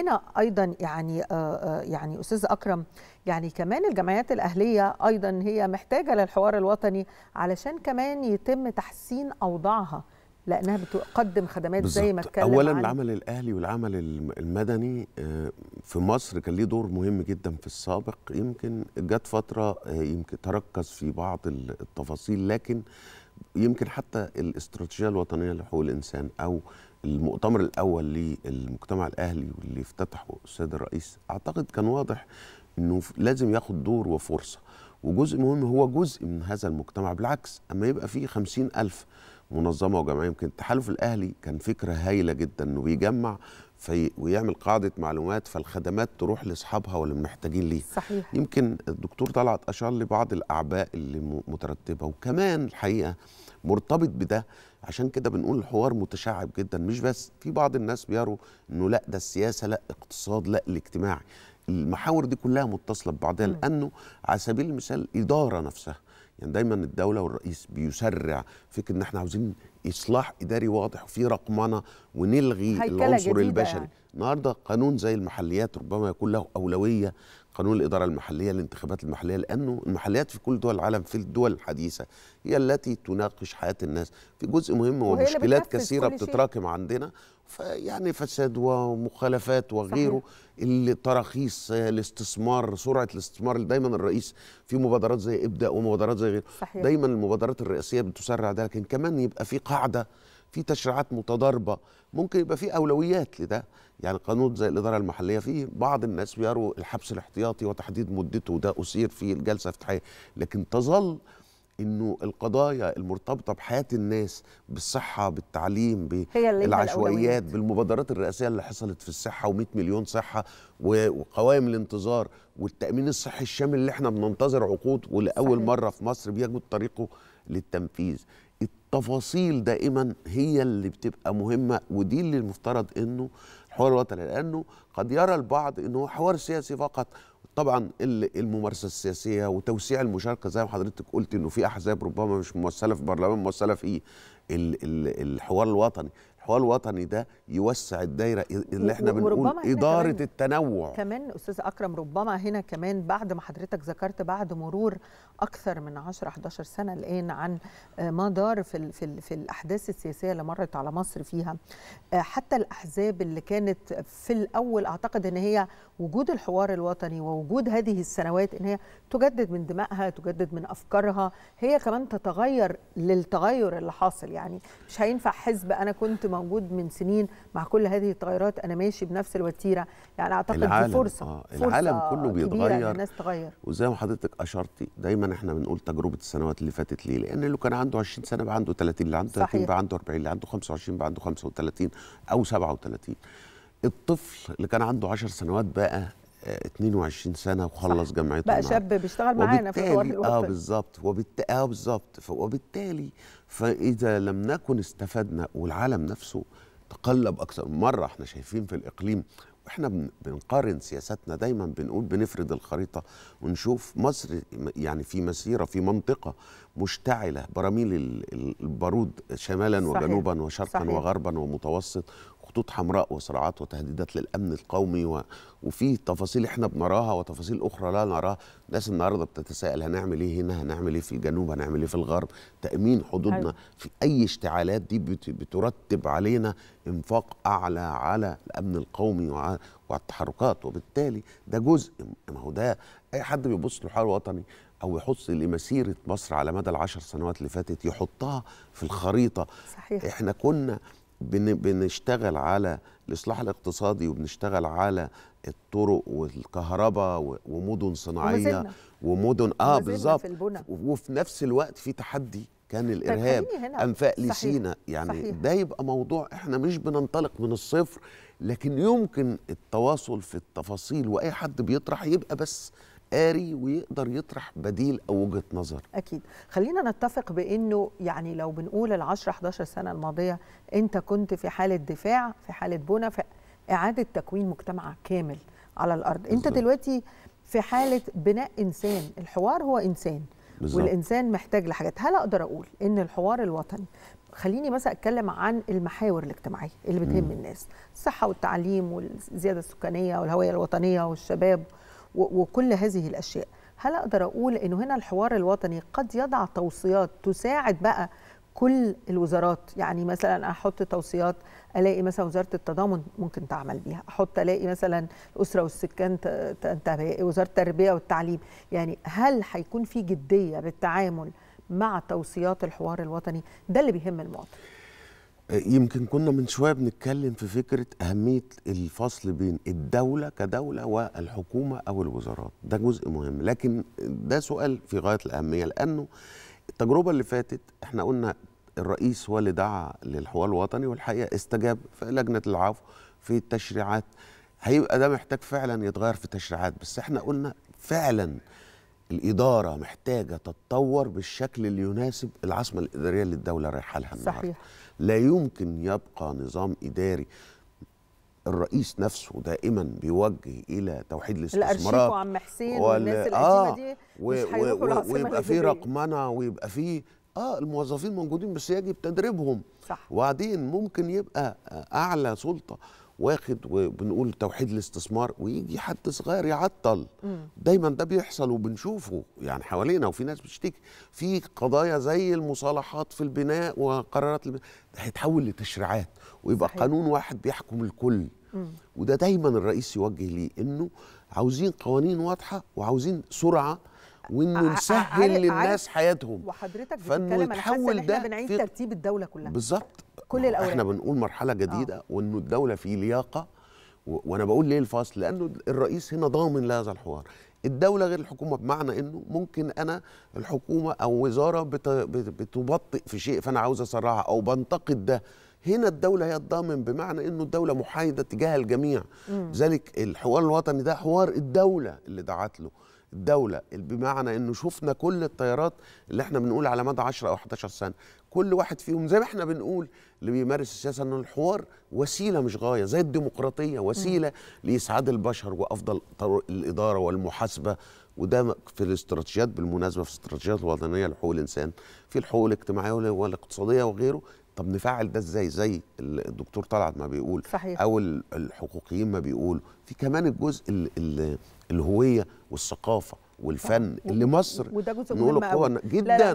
هنا ايضا يعني آه، آه، يعني استاذ اكرم يعني كمان الجمعيات الاهليه ايضا هي محتاجه للحوار الوطني علشان كمان يتم تحسين اوضاعها لانها بتقدم خدمات بالزبط. زي ما اتكلم اولا عن... العمل الاهلي والعمل المدني آه، في مصر كان ليه دور مهم جدا في السابق يمكن جت فتره يمكن تركز في بعض التفاصيل لكن يمكن حتى الاستراتيجيه الوطنيه لحقوق الانسان او المؤتمر الاول للمجتمع الاهلي واللي افتتحه السيد الرئيس اعتقد كان واضح انه لازم ياخد دور وفرصه وجزء مهم هو جزء من هذا المجتمع بالعكس اما يبقى فيه خمسين ألف منظمة وجمعية يمكن التحالف الأهلي كان فكرة هايلة جدا إنه بيجمع في ويعمل قاعدة معلومات فالخدمات تروح لأصحابها واللي محتاجين ليها صحيح. يمكن الدكتور طلعت أشار لبعض الأعباء اللي مترتبة وكمان الحقيقة مرتبط بده عشان كده بنقول الحوار متشعب جدا مش بس في بعض الناس بيروا انه لا ده السياسه لا اقتصاد لا الاجتماعي المحاور دي كلها متصله ببعضها لانه على سبيل المثال الاداره نفسها يعني دايما الدوله والرئيس بيسرع فكره ان احنا عاوزين اصلاح اداري واضح وفي رقمنه ونلغي العنصر البشري يعني. النهارده قانون زي المحليات ربما يكون له اولويه قانون الاداره المحليه الانتخابات المحليه لانه المحليات في كل دول العالم في الدول الحديثه هي التي تناقش حياه الناس في جزء مهم ومشكلات كثيره بتتراكم عندنا فيعني فساد ومخالفات وغيره صحيح. التراخيص الاستثمار سرعه الاستثمار دايما الرئيس في مبادرات زي ابدا ومبادرات زي غيره دايما المبادرات الرئاسيه بتسرع ده لكن كمان يبقى في قاعده قاعده في تشريعات متضاربه ممكن يبقى في اولويات لده يعني قانون زي الاداره المحليه فيه بعض الناس بيروا الحبس الاحتياطي وتحديد مدته ده اثير في الجلسه الافتتاحيه لكن تظل انه القضايا المرتبطه بحياه الناس بالصحه بالتعليم بالعشوائيات بالمبادرات الرئاسيه اللي حصلت في الصحه و100 مليون صحه وقوائم الانتظار والتامين الصحي الشامل اللي احنا بننتظر عقود ولاول مره في مصر بيجد طريقه للتنفيذ التفاصيل دائما هي اللي بتبقى مهمه ودي اللي المفترض انه الحوار الوطني لانه قد يرى البعض انه حوار سياسي فقط طبعا الممارسه السياسيه وتوسيع المشاركه زي ما حضرتك قلت انه في احزاب ربما مش ممثله في برلمان ممثله في الحوار الوطني الحوار الوطني ده يوسع الدايره اللي احنا بنقول اداره كمان التنوع كمان استاذ اكرم ربما هنا كمان بعد ما حضرتك ذكرت بعد مرور اكثر من 10 11 سنه الان عن آه، ما دار في في, في الاحداث السياسيه اللي مرت على مصر فيها آه، حتى الاحزاب اللي كانت في الاول اعتقد ان هي وجود الحوار الوطني ووجود هذه السنوات ان هي تجدد من دمائها تجدد من افكارها هي كمان تتغير للتغير اللي حاصل يعني مش هينفع حزب انا كنت موجود من سنين مع كل هذه التغيرات انا ماشي بنفس الوتيره يعني اعتقد العالم. دي فرصه آه. فرصة العالم كله بيتغير الناس تغير وزي ما حضرتك اشرتي دايما احنا بنقول تجربه السنوات اللي فاتت ليه لان اللي كان عنده 20 سنه بقى عنده 30 اللي عنده 30 بقى عنده 40 اللي عنده 25 بقى عنده 35 او 37 الطفل اللي كان عنده 10 سنوات بقى 22 سنه وخلص جامعته بقى شاب بيشتغل معانا في الحوار اه بالظبط وبالت... اه بالظبط وبالتالي فاذا لم نكن استفدنا والعالم نفسه تقلب اكثر من مره احنا شايفين في الاقليم واحنا بنقارن سياساتنا دايما بنقول بنفرد الخريطه ونشوف مصر يعني في مسيره في منطقه مشتعله براميل البارود شمالا صحيح. وجنوبا وشرقا صحيح. وغربا ومتوسط خطوط حمراء وصراعات وتهديدات للامن القومي و... وفي تفاصيل احنا بنراها وتفاصيل اخرى لا نراها الناس النهارده بتتساءل هنعمل ايه هنا هنعمل ايه في الجنوب هنعمل ايه في الغرب تامين حدودنا أيوة. في اي اشتعالات دي بت... بترتب علينا انفاق اعلى على الامن القومي وعلى التحركات وبالتالي ده جزء ما هو ده اي حد بيبص للحوار الوطني او يحط لمسيره مصر على مدى العشر سنوات اللي فاتت يحطها في الخريطه صحيح. احنا كنا بنشتغل على الاصلاح الاقتصادي وبنشتغل على الطرق والكهرباء ومدن صناعيه ومدن اه بالظبط وفي نفس الوقت في تحدي كان الارهاب انفاق لسينا يعني صحيح. ده يبقى موضوع احنا مش بننطلق من الصفر لكن يمكن التواصل في التفاصيل واي حد بيطرح يبقى بس قاري ويقدر يطرح بديل او وجهه نظر اكيد خلينا نتفق بانه يعني لو بنقول ال 10 11 سنه الماضيه انت كنت في حاله دفاع في حاله بنى في اعاده تكوين مجتمع كامل على الارض بالزبط. انت دلوقتي في حاله بناء انسان الحوار هو انسان بالزبط. والانسان محتاج لحاجات هل اقدر اقول ان الحوار الوطني خليني بس اتكلم عن المحاور الاجتماعيه اللي بتهم الناس الصحه والتعليم والزياده السكانيه والهويه الوطنيه والشباب وكل هذه الاشياء هل اقدر اقول انه هنا الحوار الوطني قد يضع توصيات تساعد بقى كل الوزارات يعني مثلا احط توصيات الاقي مثلا وزاره التضامن ممكن تعمل بيها احط الاقي مثلا الاسره والسكان تنتبه وزاره التربيه والتعليم يعني هل هيكون في جديه بالتعامل مع توصيات الحوار الوطني ده اللي بيهم المواطن يمكن كنا من شويه بنتكلم في فكره اهميه الفصل بين الدوله كدوله والحكومه او الوزارات ده جزء مهم لكن ده سؤال في غايه الاهميه لانه التجربه اللي فاتت احنا قلنا الرئيس هو اللي دعا للحوار الوطني والحقيقه استجاب في لجنه العفو في التشريعات هيبقى ده محتاج فعلا يتغير في تشريعات بس احنا قلنا فعلا الاداره محتاجه تتطور بالشكل اللي يناسب العاصمه الاداريه اللي الدوله رايحه لها صحيح لا يمكن يبقى نظام إداري الرئيس نفسه دائما بيوجه الى توحيد الاستثمارات وعم حسين والناس القديمه آه دي مش هيروحوا ويبقى في رقمنه ويبقى في اه الموظفين موجودين بس يجب تدريبهم صح وبعدين ممكن يبقى اعلى سلطه واخد وبنقول توحيد الاستثمار ويجي حد صغير يعطل دايما ده بيحصل وبنشوفه يعني حوالينا وفي ناس بتشتكي في قضايا زي المصالحات في البناء وقرارات البناء هيتحول لتشريعات ويبقى صحيح. قانون واحد بيحكم الكل مم. وده دايما الرئيس يوجه ليه انه عاوزين قوانين واضحه وعاوزين سرعه وانه نسهل للناس حياتهم وحضرتك فانه يتحول ده بنعيد في... ترتيب الدوله كلها بالظبط كل الاوراق احنا بنقول مرحله آه. جديده آه. وانه الدوله في لياقه و... وانا بقول ليه الفصل لانه الرئيس هنا ضامن لهذا الحوار الدولة غير الحكومة بمعنى انه ممكن انا الحكومة او وزارة بتبطئ في شيء فانا عاوز اسرعها او بنتقد ده هنا الدولة هي الضامن بمعنى انه الدولة محايدة تجاه الجميع ذلك الحوار الوطني ده حوار الدولة اللي دعت له الدوله بمعنى انه شفنا كل التيارات اللي احنا بنقول على مدى 10 او 11 سنه كل واحد فيهم زي ما احنا بنقول اللي بيمارس السياسه ان الحوار وسيله مش غايه زي الديمقراطيه وسيله لاسعاد البشر وافضل الاداره والمحاسبه وده في الاستراتيجيات بالمناسبه في الاستراتيجيات الوطنيه لحقوق الانسان في الحقوق الاجتماعيه والاقتصاديه وغيره طب نفعل ده ازاي زي الدكتور طلعت ما بيقول صحيح. او الحقوقيين ما بيقولوا في كمان الجزء الـ الـ الهويه والثقافه والفن صح. اللي مصر وده جزء مهم جدا لا لا.